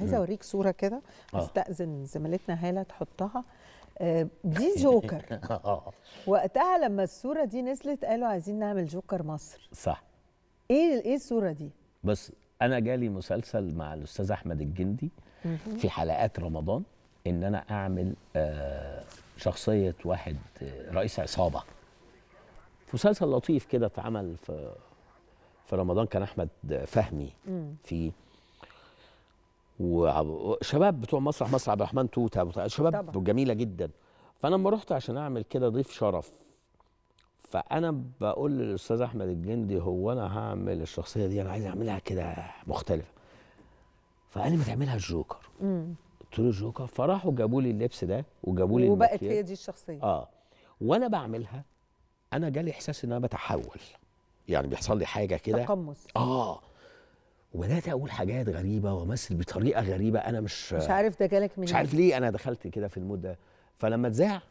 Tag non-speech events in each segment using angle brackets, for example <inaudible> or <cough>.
عايزه اوريك صوره كده استأذن آه. زميلتنا هاله تحطها آه، دي <laughs> جوكر آه. وقتها لما الصوره دي نزلت قالوا عايزين نعمل جوكر مصر صح ايه ايه الصوره دي بس انا جالي مسلسل مع الاستاذ احمد الجندي في حلقات رمضان ان انا اعمل شخصيه واحد رئيس عصابه مسلسل لطيف كده اتعمل في في رمضان كان احمد فهمي فيه وشباب بتوع مسرح مسرح عبد الرحمن توته شباب طبعا. جميله جدا فانا لما رحت عشان اعمل كده ضيف شرف فانا بقول للاستاذ احمد الجندي هو انا هعمل الشخصيه دي انا عايز اعملها كده مختلفه فقال لي ما تعملها الجوكر قلت له الجوكر فراحوا جابوا لي اللبس ده وجابوا لي وبقت هي دي الشخصيه اه وانا بعملها انا جالي احساس ان انا بتحول يعني بيحصل لي حاجه كده تقمص اه وبدات اقول حاجات غريبه وامثل بطريقه غريبه انا مش مش عارف ده جالك منين مش عارف ليه انا دخلت كده في المود ده فلما اتذاع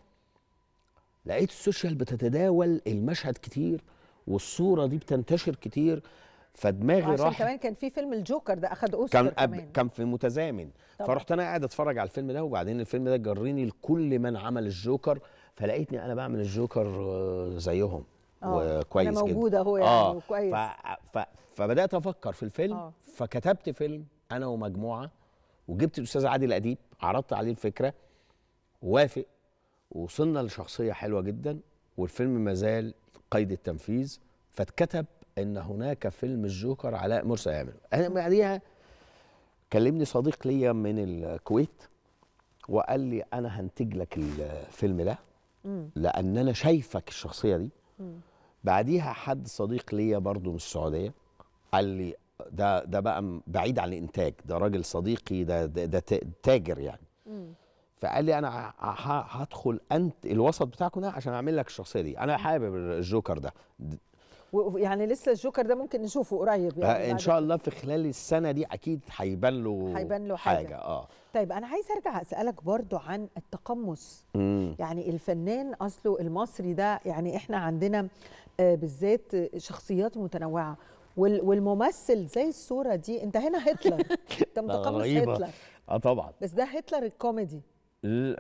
لقيت السوشيال بتتداول المشهد كتير والصوره دي بتنتشر كتير فدماغي راح عشان كمان كان في فيلم الجوكر ده اخد اوسكار كان كمان كان في متزامن طبعا. فرحت انا قاعد اتفرج على الفيلم ده وبعدين الفيلم ده جرني لكل من عمل الجوكر فلقيتني انا بعمل الجوكر آه، زيهم آه، وكويس جدا انا موجوده اهو يعني آه وكويس ف... فبدات افكر في الفيلم أوه. فكتبت فيلم انا ومجموعه وجبت الاستاذ عادل اديب عرضت عليه الفكره وافق وصلنا لشخصيه حلوه جدا والفيلم ما زال قيد التنفيذ فاتكتب ان هناك فيلم الجوكر علاء مرسي يعمله انا بعديها كلمني صديق ليا من الكويت وقال لي انا هنتج لك الفيلم ده لان انا شايفك الشخصيه دي بعديها حد صديق ليا برضو من السعوديه قال لي ده ده بقى بعيد عن الانتاج ده راجل صديقي ده ده, ده تاجر يعني مم. فقال لي انا هدخل انت الوسط بتاعكم ده عشان اعمل لك الشخصيه دي انا حابب الجوكر ده يعني لسه الجوكر ده ممكن نشوفه قريب يعني آه، ان شاء الله في خلال السنه دي اكيد هيبان له هيبان له حاجه, حاجة. اه طيب انا عايز ارجع اسالك برضو عن التقمص مم. يعني الفنان اصله المصري ده يعني احنا عندنا آه، بالذات شخصيات متنوعه والممثل زي الصوره دي انت هنا هتلر انت <laughs> آه، متقمص هتلر اه طبعا بس ده هتلر الكوميدي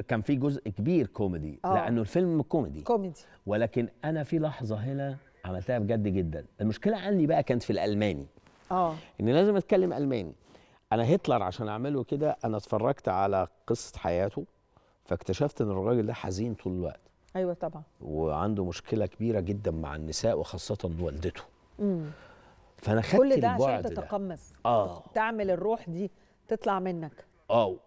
كان في جزء كبير كوميدي آه. لانه الفيلم كوميدي كوميدي ولكن انا في لحظه هنا عملتها بجد جدا المشكله عندي بقى كانت في الالماني اه ان لازم اتكلم الماني انا هتلر عشان اعمله كده انا اتفرجت على قصه حياته فاكتشفت ان الراجل ده حزين طول الوقت ايوه طبعا وعنده مشكله كبيره جدا مع النساء وخاصه والدته امم فانا خدت كل ده عشان تتقمص اه تعمل الروح دي تطلع منك اه